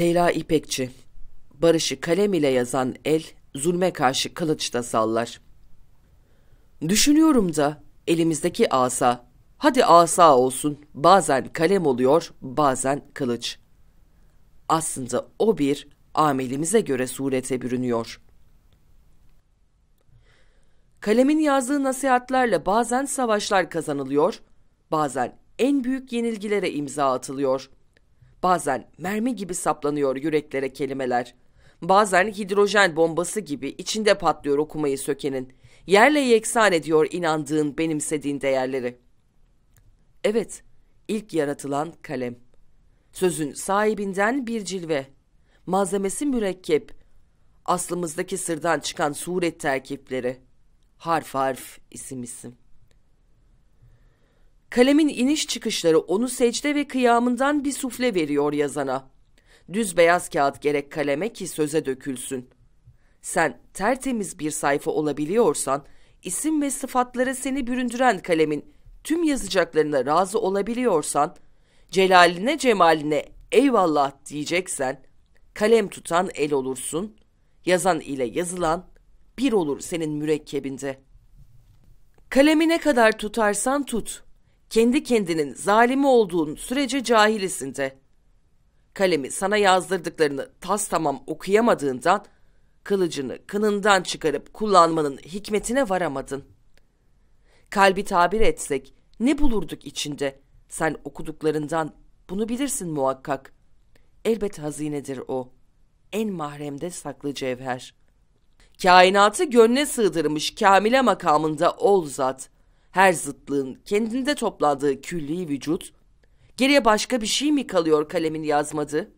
Leyla İpekçi Barışı kalem ile yazan el, zulme karşı kılıçta sallar. Düşünüyorum da elimizdeki asa, hadi asa olsun bazen kalem oluyor bazen kılıç. Aslında o bir amelimize göre surete bürünüyor. Kalemin yazdığı nasihatlerle bazen savaşlar kazanılıyor, bazen en büyük yenilgilere imza atılıyor.'' Bazen mermi gibi saplanıyor yüreklere kelimeler. Bazen hidrojen bombası gibi içinde patlıyor okumayı sökenin. Yerle yeksan ediyor inandığın, benimsediğin değerleri. Evet, ilk yaratılan kalem. Sözün sahibinden bir cilve. Malzemesi mürekkep. Aslımızdaki sırdan çıkan suret terkipleri. Harf harf, isim isim. Kalemin iniş çıkışları onu secde ve kıyamından bir sufle veriyor yazana. Düz beyaz kağıt gerek kaleme ki söze dökülsün. Sen tertemiz bir sayfa olabiliyorsan, isim ve sıfatlara seni büründüren kalemin tüm yazacaklarına razı olabiliyorsan, celaline cemaline eyvallah diyeceksen, kalem tutan el olursun, yazan ile yazılan bir olur senin mürekkebinde. Kalemi ne kadar tutarsan tut, kendi kendinin zalimi olduğun sürece cahilisin de, Kalemi sana yazdırdıklarını tas tamam okuyamadığından kılıcını kınından çıkarıp kullanmanın hikmetine varamadın. Kalbi tabir etsek ne bulurduk içinde? Sen okuduklarından bunu bilirsin muhakkak. Elbet hazinedir o. En mahremde saklı cevher. Kainatı gönle sığdırmış kamile makamında ol zat her zıtlığın kendinde topladığı külli vücut, geriye başka bir şey mi kalıyor kalemin yazmadı?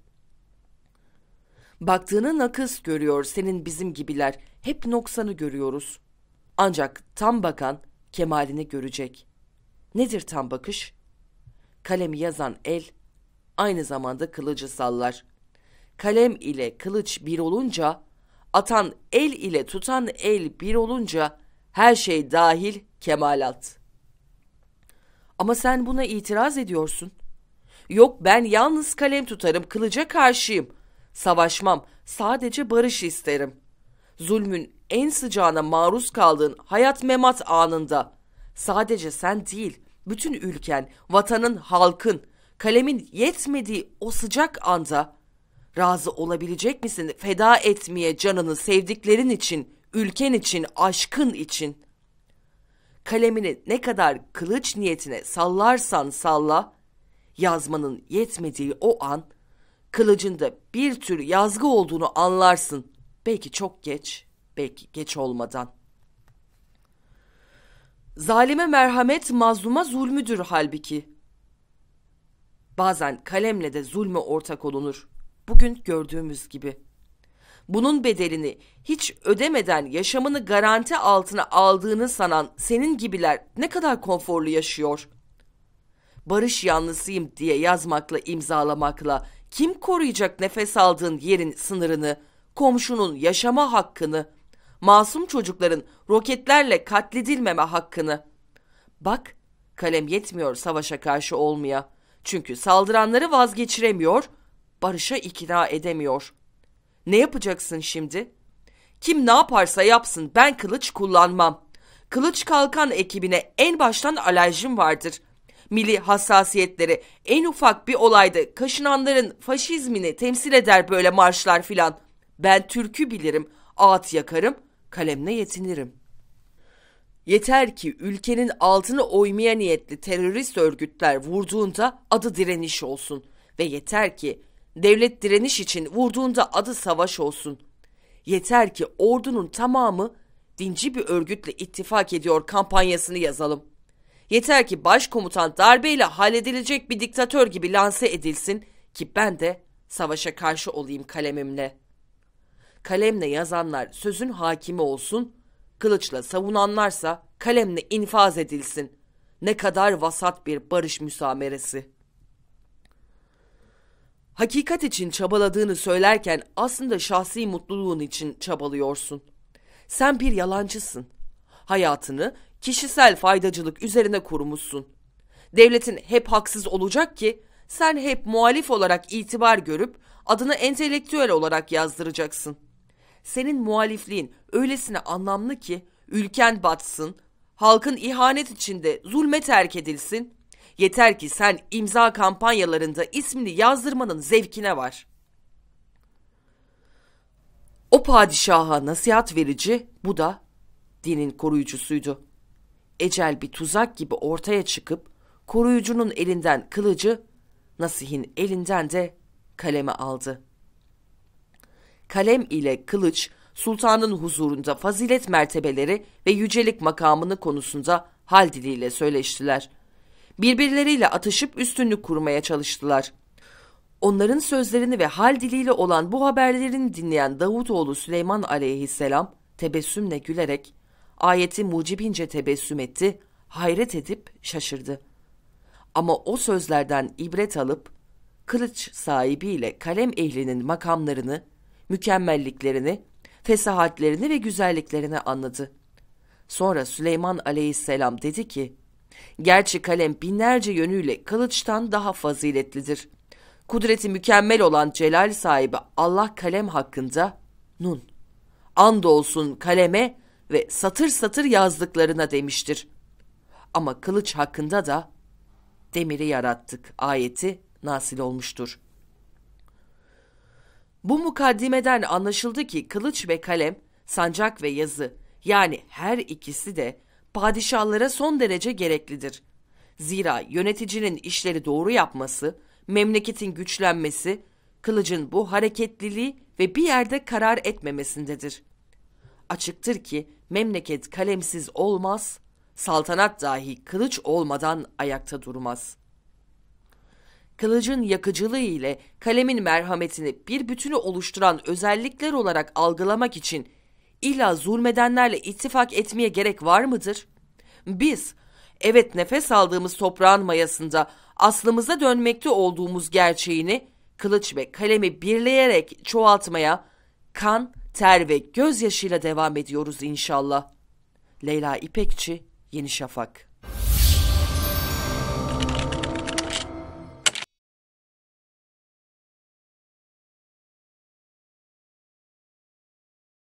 Baktığını nakıs görüyor senin bizim gibiler, hep noksanı görüyoruz. Ancak tam bakan kemalini görecek. Nedir tam bakış? Kalemi yazan el aynı zamanda kılıcı sallar. Kalem ile kılıç bir olunca, atan el ile tutan el bir olunca her şey dahil kemalat. Ama sen buna itiraz ediyorsun. Yok ben yalnız kalem tutarım, kılıca karşıyım. Savaşmam, sadece barış isterim. Zulmün en sıcağına maruz kaldığın hayat memat anında. Sadece sen değil, bütün ülken, vatanın, halkın, kalemin yetmediği o sıcak anda razı olabilecek misin feda etmeye canını sevdiklerin için, ülken için, aşkın için? kalemini ne kadar kılıç niyetine sallarsan salla, yazmanın yetmediği o an, kılıcında bir tür yazgı olduğunu anlarsın. Belki çok geç, belki geç olmadan. Zalime merhamet mazluma zulmüdür halbuki. Bazen kalemle de zulme ortak olunur. Bugün gördüğümüz gibi.'' bunun bedelini hiç ödemeden yaşamını garanti altına aldığını sanan senin gibiler ne kadar konforlu yaşıyor? Barış yanlısıyım diye yazmakla imzalamakla kim koruyacak nefes aldığın yerin sınırını, komşunun yaşama hakkını, masum çocukların roketlerle katledilmeme hakkını? Bak, kalem yetmiyor savaşa karşı olmaya. Çünkü saldıranları vazgeçiremiyor, barışa ikna edemiyor.'' Ne yapacaksın şimdi? Kim ne yaparsa yapsın ben kılıç kullanmam. Kılıç kalkan ekibine en baştan alerjim vardır. Milli hassasiyetleri en ufak bir olayda kaşınanların faşizmini temsil eder böyle marşlar filan. Ben türkü bilirim, ağıt yakarım, kalemle yetinirim. Yeter ki ülkenin altını oymaya niyetli terörist örgütler vurduğunda adı direniş olsun ve yeter ki Devlet direniş için vurduğunda adı savaş olsun. Yeter ki ordunun tamamı dinci bir örgütle ittifak ediyor kampanyasını yazalım. Yeter ki başkomutan darbeyle halledilecek bir diktatör gibi lanse edilsin ki ben de savaşa karşı olayım kalemimle. Kalemle yazanlar sözün hakimi olsun, kılıçla savunanlarsa kalemle infaz edilsin. Ne kadar vasat bir barış müsameresi.'' hakikat için çabaladığını söylerken aslında şahsi mutluluğun için çabalıyorsun. Sen bir yalancısın. Hayatını kişisel faydacılık üzerine kurmuşsun. Devletin hep haksız olacak ki sen hep muhalif olarak itibar görüp adını entelektüel olarak yazdıracaksın. Senin muhalifliğin öylesine anlamlı ki ülken batsın, halkın ihanet içinde zulme terk edilsin, Yeter ki sen imza kampanyalarında ismini yazdırmanın zevkine var. O padişaha nasihat verici, bu da dinin koruyucusuydu. Ecel bir tuzak gibi ortaya çıkıp koruyucunun elinden kılıcı, Nasih'in elinden de kalemi aldı. Kalem ile kılıç sultanın huzurunda fazilet mertebeleri ve yücelik makamını konusunda hal diliyle söyleştiler birbirleriyle atışıp üstünlük kurmaya çalıştılar. Onların sözlerini ve hal diliyle olan bu haberlerini dinleyen Davutoğlu Süleyman aleyhisselam tebessümle gülerek ayeti mucibince tebessüm etti, hayret edip şaşırdı. Ama o sözlerden ibret alıp kılıç sahibiyle kalem ehlinin makamlarını, mükemmelliklerini, fesahatlerini ve güzelliklerini anladı. Sonra Süleyman aleyhisselam dedi ki, Gerçi kalem binlerce yönüyle kılıçtan daha faziletlidir. Kudreti mükemmel olan celal sahibi Allah kalem hakkında Nun. Andolsun kaleme ve satır satır yazdıklarına demiştir. Ama kılıç hakkında da demiri yarattık ayeti nasil olmuştur. Bu mukaddimeden anlaşıldı ki kılıç ve kalem, sancak ve yazı yani her ikisi de padişahlara son derece gereklidir. Zira yöneticinin işleri doğru yapması, memleketin güçlenmesi, kılıcın bu hareketliliği ve bir yerde karar etmemesindedir. Açıktır ki memleket kalemsiz olmaz, saltanat dahi kılıç olmadan ayakta durmaz. Kılıcın yakıcılığı ile kalemin merhametini bir bütünü oluşturan özellikler olarak algılamak için illa zulmedenlerle ittifak etmeye gerek var mıdır? Biz, evet nefes aldığımız toprağın mayasında aslımıza dönmekte olduğumuz gerçeğini kılıç ve kalemi birleyerek çoğaltmaya kan, ter ve gözyaşıyla devam ediyoruz inşallah. Leyla İpekçi, Yeni Şafak